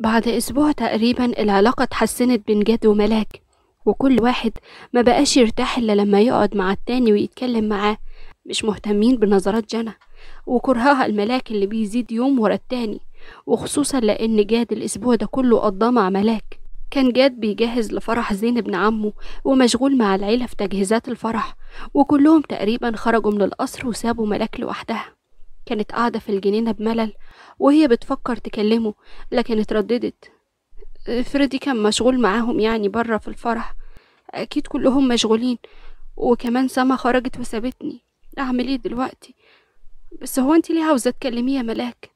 بعد أسبوع تقريبا العلاقة اتحسنت بين جاد وملاك وكل واحد ما بقاش يرتاح إلا لما يقعد مع التاني ويتكلم معاه مش مهتمين بنظرات جنى وكرهها الملاك اللي بيزيد يوم ورا التاني وخصوصا لأن جاد الأسبوع ده كله قضاه مع ملاك كان جاد بيجهز لفرح زين ابن عمه ومشغول مع العيلة في تجهيزات الفرح وكلهم تقريبا خرجوا من القصر وسابوا ملاك لوحدها كانت قاعدة في الجنينة بملل وهي بتفكر تكلمه لكن اترددت فريدي كان مشغول معاهم يعني بره في الفرح أكيد كلهم مشغولين وكمان سما خرجت وسابتني أعمل إيه دلوقتي بس هو أنت ليه عاوزة تكلميه يا ملاك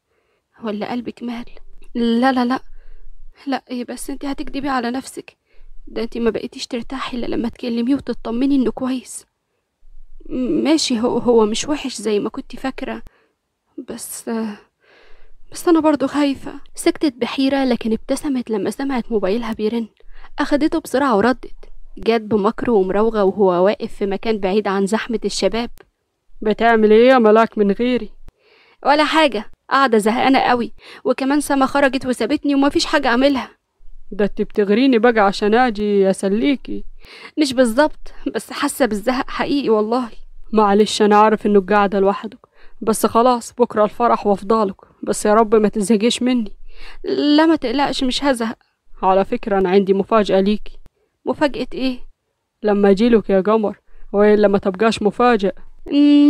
ولا قلبك مال لا لا لا لا إيه بس أنت هتكدبي على نفسك ده أنت ما بقيتيش ترتاحي إلا لما تكلميه وتطمني إنه كويس ماشي هو هو مش وحش زي ما كنت فاكره بس بس أنا برضو خايفة سكتت بحيرة لكن ابتسمت لما سمعت موبايلها بيرن أخدته بسرعة وردت جت بمكر ومراوغة وهو واقف في مكان بعيد عن زحمة الشباب بتعمل ايه يا ملاك من غيري ولا حاجة قاعدة زهقانة قوي وكمان سما خرجت وسابتني ومفيش حاجة أعملها ده انت بتغريني بقى عشان أجي أسليكي مش بالظبط بس حاسة بالزهق حقيقي والله معلش أنا عارف إنك قاعدة لوحدك بس خلاص بكرة الفرح وافضالك بس يا رب ما تزهجيش مني لا ما تقلقش مش هزهق على فكرة أنا عندي مفاجأة ليكي مفاجأة إيه؟ لما أجيلك يا قمر وإلا ما تبقاش مفاجأ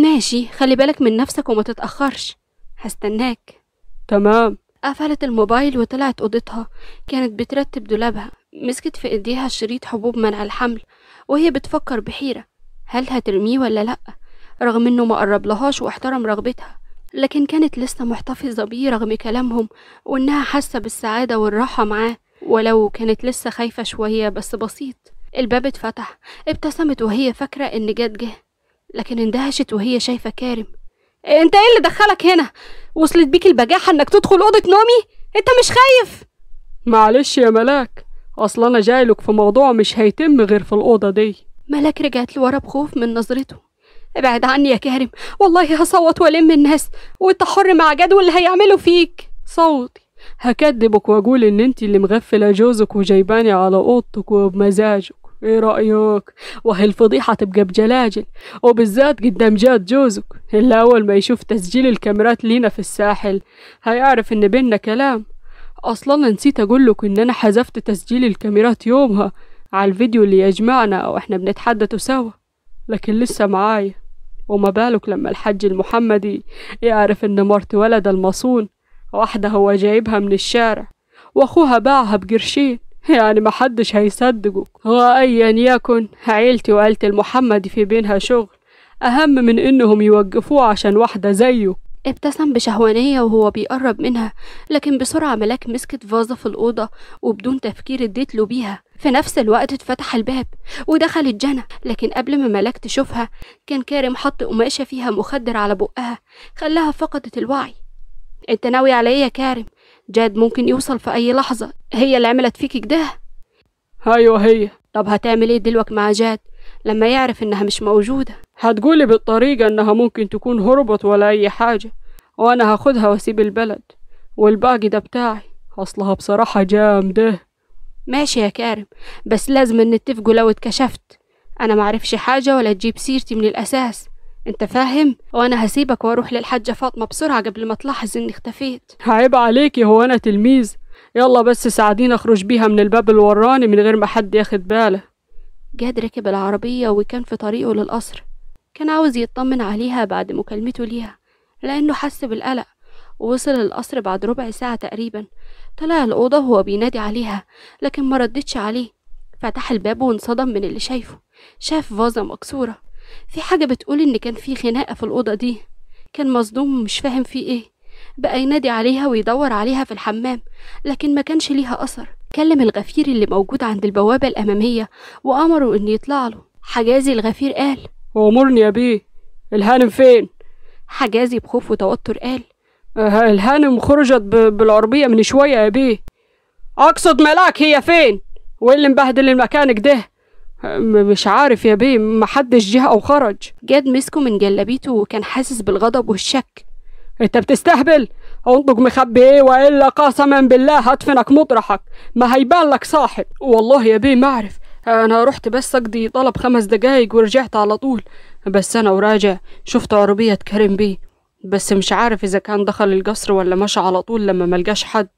ماشي خلي بالك من نفسك وما تتأخرش هستناك تمام قفلت الموبايل وطلعت أوضتها كانت بترتب دولابها مسكت في إيديها شريط حبوب منع الحمل وهي بتفكر بحيرة هل هترميه ولا لأ رغم إنه ما لهاش واحترم رغبتها لكن كانت لسه محتفظة بيه رغم كلامهم وإنها حاسة بالسعادة والراحة معاه ولو كانت لسه خايفة شوية بس بسيط الباب اتفتح ابتسمت وهي فاكرة إن جد جه لكن اندهشت وهي شايفة كارم انت ايه اللي دخلك هنا وصلت بيك البجاحة انك تدخل أوضة نومي انت مش خايف معلش يا ملاك اصلا انا جايلك في موضوع مش هيتم غير في الأوضة دي ملاك رجعت لورا بخوف من نظرته ابعد عني يا كارم والله هصوت والم الناس وانت حر مع جدول اللي هيعمله فيك صوتي هكدبك واقول ان انت اللي مغفله جوزك وجايباني على اوضتك وبمزاجك ايه رايك وهي الفضيحه تبقى بجلاجل وبالذات قدام جاد جوزك اللي اول ما يشوف تسجيل الكاميرات لينا في الساحل هيعرف ان بينا كلام اصلا نسيت اقولك ان انا حذفت تسجيل الكاميرات يومها على الفيديو اللي يجمعنا او احنا بنتحدثوا سوا لكن لسه معايا وما بالك لما الحج المحمدي يعرف إن مرت ولد المصون واحدة هو جايبها من الشارع وأخوها باعها بقرشين يعني محدش هيصدقه وأيا يكن عيلتي وعيلة المحمدي في بينها شغل أهم من إنهم يوقفوه عشان واحدة زيه ابتسم بشهوانية وهو بيقرب منها لكن بسرعة ملاك مسكت فازة في الأوضة وبدون تفكير اديت له بيها في نفس الوقت اتفتح الباب ودخلت جنى لكن قبل ما ملاك تشوفها كان كارم حط قماشة فيها مخدر على بقها خلاها فقدت الوعي انت ناوي على ايه يا كارم جاد ممكن يوصل في اي لحظة هي اللي عملت فيك كده ايوه هي طب هتعمل ايه دلوقتي مع جاد لما يعرف انها مش موجودة هتقولي بالطريقة انها ممكن تكون هربت ولا اي حاجة وانا هاخدها واسيب البلد والباقي ده بتاعي اصلها بصراحة جامدة ماشي يا كارم بس لازم نتفقوا لو اتكشفت انا معرفش حاجه ولا تجيب سيرتي من الاساس انت فاهم وانا هسيبك واروح للحاجه فاطمه بسرعه قبل ما تلاحظ اني اختفيت عيب عليكي هو انا تلميذ يلا بس ساعديني اخرج بيها من الباب الوراني من غير ما حد ياخد باله جاد ركب العربيه وكان في طريقه للقصر كان عاوز يطمن عليها بعد مكالمته ليها لانه حس بالقلق ووصل القصر بعد ربع ساعة تقريبا طلع الأوضة وهو بينادي عليها لكن ما ردتش عليه فتح الباب وانصدم من اللي شايفه شاف فازة مكسورة في حاجة بتقول إن كان في خناقة في الأوضة دي كان مصدوم ومش فاهم في إيه بقى ينادي عليها ويدور عليها في الحمام لكن ما كانش ليها أثر كلم الغفير اللي موجود عند البوابة الأمامية وأمره إن يطلع له حجازي الغفير قال أمرني يا بيه الهانم فين حجازي بخوف وتوتر قال آه، الهانم خرجت بالعربية من شوية يا بيه أقصد ملاك هي فين؟ وإيه اللي مبهدل المكان ده؟ آه، مش عارف يا بيه محدش جه أو خرج جاد مسكه من جلابيته وكان حاسس بالغضب والشك انت بتستهبل انطق مخبي ايه والا قسما بالله هدفنك مطرحك ما هيبان لك صاحب والله يا بيه ما اعرف انا رحت بس اقضي طلب خمس دقايق ورجعت على طول بس انا وراجع شفت عربيه كريم بيه بس مش عارف إذا كان دخل القصر ولا مشى على طول لما ملقاش حد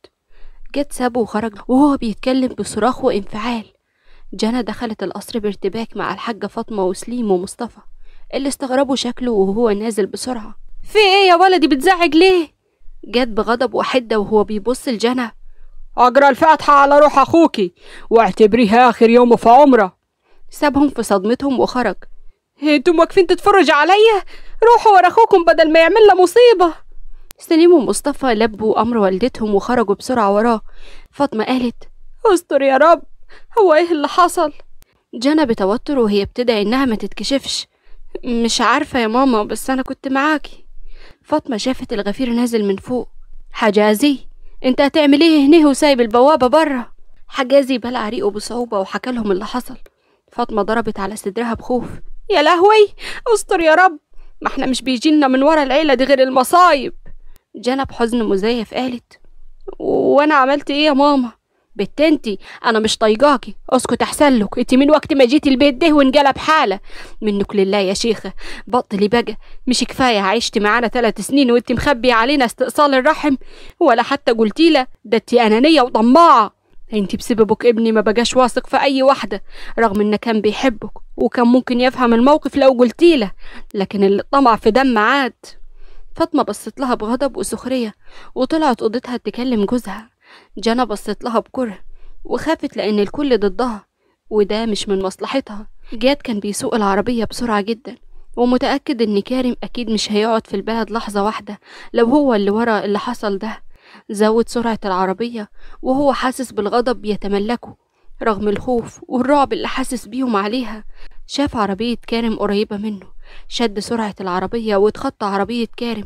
جت سابه وخرج وهو بيتكلم بصراخ وانفعال جنى دخلت القصر بارتباك مع الحاجة فاطمة وسليم ومصطفى اللي استغربوا شكله وهو نازل بسرعة في ايه يا ولدي بتزعج ليه؟ جت بغضب وحدة وهو بيبص لجنى أجرى الفاتحة على روح أخوكي واعتبريها آخر يوم في عمره سابهم في صدمتهم وخرج انتم واقفين تتفرجوا عليا روحوا ورا اخوكم بدل ما يعمل مصيبه سليم ومصطفى لبوا امر والدتهم وخرجوا بسرعه وراه فاطمه قالت استر يا رب هو ايه اللي حصل جنى بتوتر وهي بتدعي انها ما تتكشفش مش عارفه يا ماما بس انا كنت معاكي فاطمه شافت الغفير نازل من فوق حجازي انت هتعمل ايه هنا وسايب البوابه بره حجازي بلع ريقه بصعوبه وحكى لهم اللي حصل فاطمه ضربت على صدرها بخوف يا لهوي استر يا رب ما احنا مش بيجيلنا من ورا العيلة دي غير المصايب جانا بحزن مزيف قالت وانا عملت ايه يا ماما بتنتي انا مش طايقاكي اسكت احسن لك انت من وقت ما جيتي البيت ده وانقلب حاله منك لله يا شيخه بطلي بقى مش كفايه عشتي معانا ثلاث سنين وانت مخبي علينا استئصال الرحم ولا حتى قلتيله ده انت انانيه وطماعه انت بسببك ابني ما بقاش واثق في اي واحدة رغم انه كان بيحبك وكان ممكن يفهم الموقف لو له لكن اللي طمع في دم عاد فاطمة بصت لها بغضب وسخرية وطلعت أوضتها تكلم جوزها جانا بصت لها بكره وخافت لأن الكل ضدها وده مش من مصلحتها جاد كان بيسوق العربية بسرعة جدا ومتأكد إن كارم أكيد مش هيقعد في البلد لحظة واحدة لو هو اللي ورا اللي حصل ده زود سرعة العربية وهو حاسس بالغضب يتملكه رغم الخوف والرعب اللي حاسس بيهم عليها شاف عربية كارم قريبة منه شد سرعة العربية واتخطى عربية كارم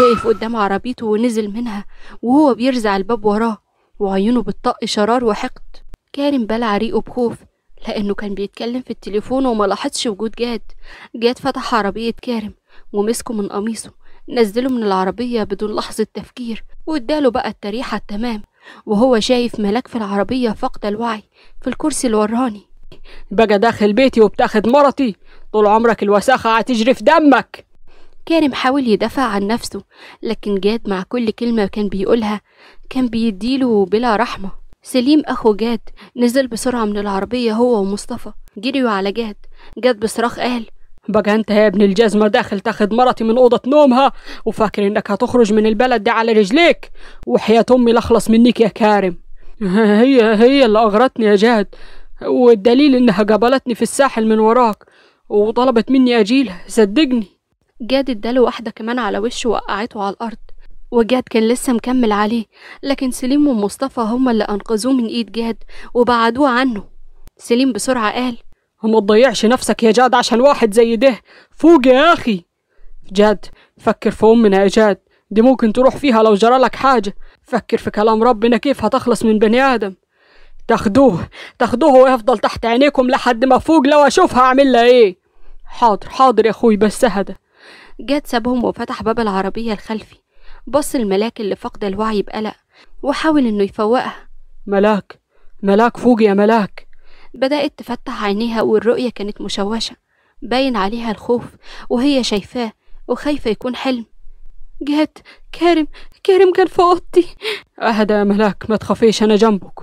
وقف قدام عربيته ونزل منها وهو بيرزع الباب وراه وعيونه بتطق شرار وحقد كارم بلع ريقه بخوف لأنه كان بيتكلم في التليفون وملاحظش وجود جاد جاد فتح عربية كارم ومسكه من قميصه نزله من العربية بدون لحظة تفكير واداله بقى التريحة التمام وهو شايف ملاك في العربية فقد الوعي في الكرسي الوراني بقى داخل بيتي وبتاخد مرتي طول عمرك الوساخة هتجري في دمك كارم حاول يدافع عن نفسه لكن جاد مع كل كلمة كان بيقولها كان بيديله بلا رحمة سليم أخو جاد نزل بسرعة من العربية هو ومصطفى جريوا على جاد جاد بصراخ قال بقى انت يا ابن الجزمة داخل تاخد مرتي من أوضة نومها وفاكر انك هتخرج من البلد دي على رجليك وحياة أمي لأخلص منك يا كارم هي هي اللي أغرتني يا جهد والدليل انها قابلتني في الساحل من وراك وطلبت مني أجيلها صدقني جاد اداله واحدة كمان على وشه وقعته على الأرض وجاد كان لسه مكمل عليه لكن سليم ومصطفى هما اللي أنقذوه من إيد جاد وبعدوه عنه سليم بسرعة قال وما تضيعش نفسك يا جاد عشان واحد زي ده فوق يا أخي جاد فكر في أمنا يا جاد دي ممكن تروح فيها لو جرالك حاجة فكر في كلام ربنا كيف هتخلص من بني آدم تاخدوه تاخدوه ويفضل تحت عينيكم لحد ما فوق لو أشوفها أعمل لها إيه حاضر حاضر يا أخوي بس هدى جاد سابهم وفتح باب العربية الخلفي بص الملاك اللي فقد الوعي بقلق وحاول إنه يفوقها ملاك ملاك فوق يا ملاك بدأت تفتح عينيها والرؤية كانت مشوشة باين عليها الخوف وهي شايفاه وخايفة يكون حلم جات كارم كارم كان في أوضتي أهدى يا ملاك ما تخافيش أنا جنبك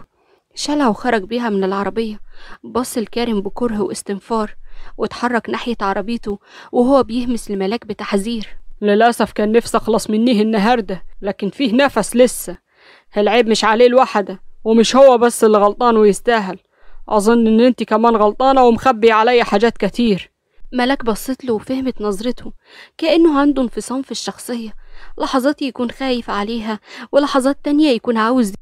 شالها وخرج بيها من العربية بص لكارم بكره واستنفار واتحرك ناحية عربيته وهو بيهمس الملاك بتحذير للأسف كان نفسي أخلص منيه النهاردة لكن فيه نفس لسه العيب مش عليه الوحدة ومش هو بس اللي غلطان ويستاهل أظن إن أنت كمان غلطانة ومخبي عليا حاجات كتير ملاك بصت له وفهمت نظرته كأنه عنده انفصام في الشخصية لحظات يكون خايف عليها ولحظات تانية يكون عاوز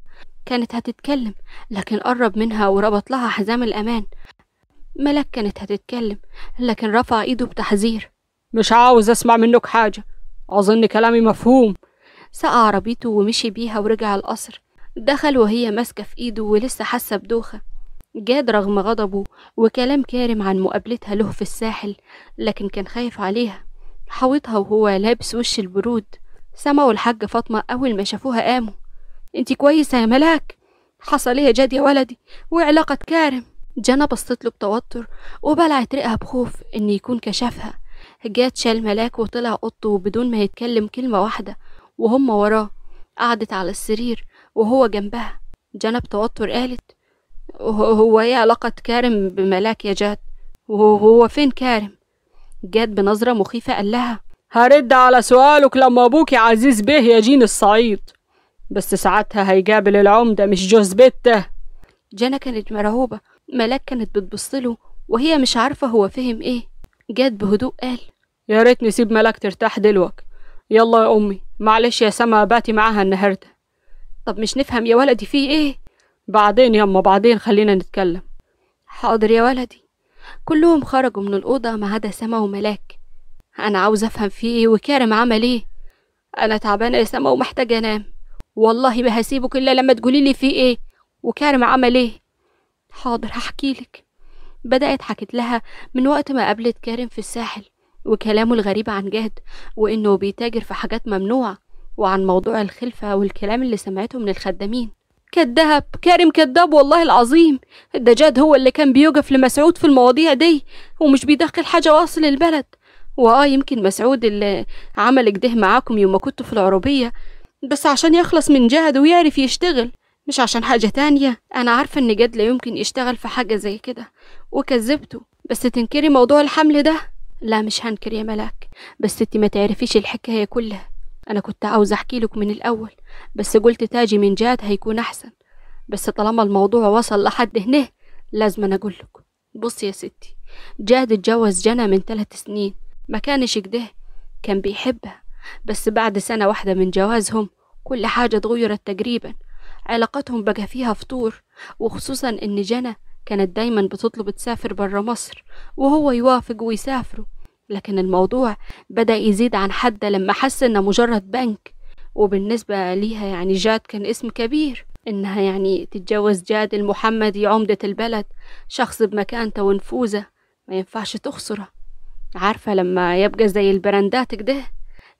كانت هتتكلم لكن قرب منها وربط لها حزام الأمان ملاك كانت هتتكلم لكن رفع ايده بتحذير مش عاوز اسمع منك حاجة أظن كلامي مفهوم سقى عربيته ومشي بيها ورجع القصر دخل وهي ماسكة في ايده ولسه حاسة بدوخة جاد رغم غضبه وكلام كارم عن مقابلتها له في الساحل لكن كان خايف عليها حاوطها وهو لابس وش البرود سمعوا الحاجة فاطمة أول ما شافوها قاموا انتي كويسة يا ملاك حصل ايه يا جاد يا ولدي وعلاقة كارم جانا بصت له بتوتر وبلعت رقها بخوف ان يكون كشفها جاد شال ملاك وطلع اوضته بدون ما يتكلم كلمة واحدة وهم وراه قعدت على السرير وهو جنبها جانا بتوتر قالت هو ايه علاقة كارم بملاك يا جاد وهو فين كارم جاد بنظرة مخيفة قال لها هرد على سؤالك لما أبوك عزيز به يا جين الصعيد بس ساعتها هيجابل العمدة مش جوز بته جانا كانت مرعوبة ملاك كانت بتبصله وهي مش عارفة هو فهم ايه جاد بهدوء قال يا ريت نسيب ملاك ترتاح دلوك يلا يا أمي معلش يا سما باتي معاها النهاردة طب مش نفهم يا ولدي في ايه بعدين يما بعدين خلينا نتكلم حاضر يا ولدي كلهم خرجوا من الأوضة ما عدا سما وملاك أنا عاوز أفهم في إيه وكارم عمل إيه أنا تعبانة يا سما ومحتاجة أنام والله ما هسيبك إلا لما تقولي لي في إيه وكارم عمل إيه حاضر هحكيلك بدأت حكت لها من وقت ما قابلت كارم في الساحل وكلامه الغريب عن جهد وإنه بيتاجر في حاجات ممنوعة وعن موضوع الخلفة والكلام اللي سمعته من الخدامين كالذهب كريم كذاب والله العظيم الدجاج هو اللي كان بيوقف لمسعود في المواضيع دي ومش بيدخل حاجة واصل البلد وآه يمكن مسعود اللي عمل كده معاكم يوم ما كنتوا في العربية بس عشان يخلص من جهد ويعرف يشتغل مش عشان حاجة تانية أنا عارفة إن جد لا يمكن يشتغل في حاجة زي كده وكذبته بس تنكري موضوع الحمل ده لا مش هنكر يا ملاك بس انت ما تعرفيش الحكاية كلها أنا كنت عاوزة أحكي لك من الأول بس قلت تاجي من جاد هيكون أحسن بس طالما الموضوع وصل لحد هنا لازم أنا أقولك بص يا ستي جاد اتجوز جنى من ثلاث سنين ما كانش كده كان بيحبها بس بعد سنة واحدة من جوازهم كل حاجة اتغيرت تقريبا علاقتهم بقى فيها فطور وخصوصا إن جنى كانت دايما بتطلب تسافر برا مصر وهو يوافق ويسافروا لكن الموضوع بدأ يزيد عن حد لما حس إنه مجرد بنك وبالنسبة ليها يعني جاد كان اسم كبير إنها يعني تتجوز جاد المحمدي عمدة البلد شخص بمكانته ونفوذه ما ينفعش تخسره عارفة لما يبقى زي البراندات كده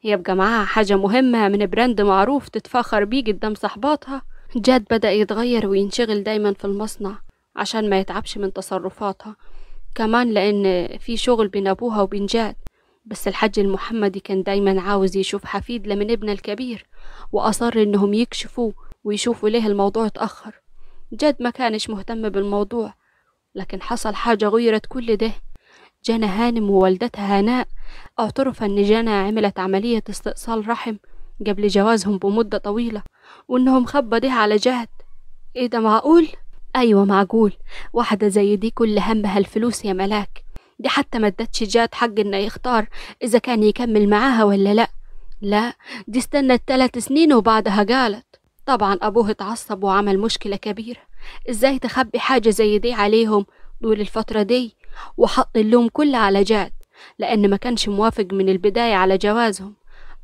يبقى معاها حاجة مهمة من براند معروف تتفاخر بيه قدام صحباتها جاد بدأ يتغير وينشغل دايما في المصنع عشان ما يتعبش من تصرفاتها كمان لأن في شغل بين أبوها وبين جاد بس الحاج المحمدي كان دايما عاوز يشوف حفيد لمن ابنه الكبير وأصر إنهم يكشفوه ويشوفوا ليه الموضوع اتأخر جد ما كانش مهتم بالموضوع لكن حصل حاجة غيرت كل ده جانا هانم ووالدتها هناء اعترف إن جانا عملت عملية استئصال رحم قبل جوازهم بمدة طويلة وإنهم خبى ده على جهد إيه ده معقول؟ أيوة معقول واحدة زي دي كل همها الفلوس يا ملاك دي حتى ما ادتش جاد حق انه يختار اذا كان يكمل معاها ولا لا لا دي استنت تلات سنين وبعدها قالت طبعا ابوه اتعصب وعمل مشكله كبيره ازاي تخبي حاجه زي دي عليهم طول الفتره دي وحط اللوم كله على جاد لان ما كانش موافق من البدايه على جوازهم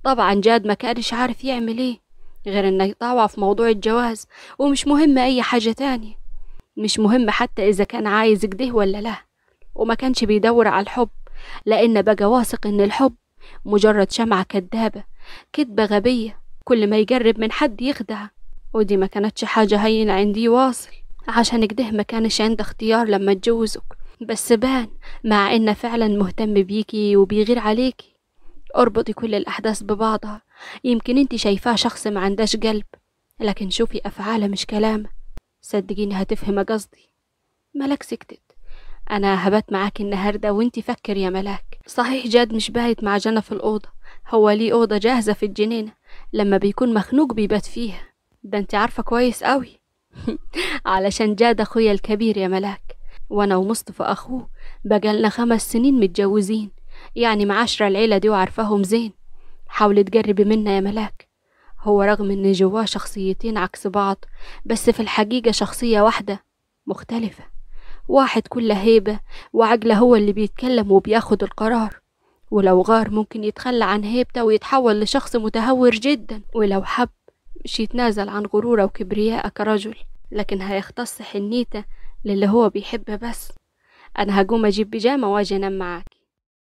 طبعا جاد ما كانش عارف يعمل ايه غير انه يطاوع في موضوع الجواز ومش مهم اي حاجه تانية مش مهم حتى اذا كان عايز كده ولا لا وما كانش بيدور على الحب لأن بقى واثق إن الحب مجرد شمعة كدابة كدبة غبية كل ما يجرب من حد يخدعه ودي ما كانتش حاجة هينة عندي واصل عشان كده ما كانش عنده اختيار لما تجوزك بس بان مع إنه فعلا مهتم بيكي وبيغير عليكي اربطي كل الأحداث ببعضها يمكن انت شايفاه شخص ما عندهش قلب لكن شوفي أفعاله مش كلامه صدقيني هتفهم قصدي ملك سكتت أنا هبت معاك النهاردة وانت فكر يا ملاك صحيح جاد مش بايت مع جنى في الأوضة هو ليه أوضة جاهزة في الجنينة لما بيكون مخنوق بيبات فيها ده انت عارفة كويس قوي علشان جاد أخويا الكبير يا ملاك وأنا ومصطفى أخوه بقالنا خمس سنين متجوزين يعني معاشرة العيلة دي وعارفاهم زين حاولي تجربي منا يا ملاك هو رغم ان جواه شخصيتين عكس بعض بس في الحقيقة شخصية واحدة مختلفة واحد كله هيبة وعجلة هو اللي بيتكلم وبياخد القرار ولو غار ممكن يتخلى عن هيبته ويتحول لشخص متهور جدا ولو حب مش يتنازل عن غروره وكبرياءه كرجل لكن هيختص حنيته للي هو بيحبه بس أنا هقوم أجيب بيجامة وأجي أنام معاك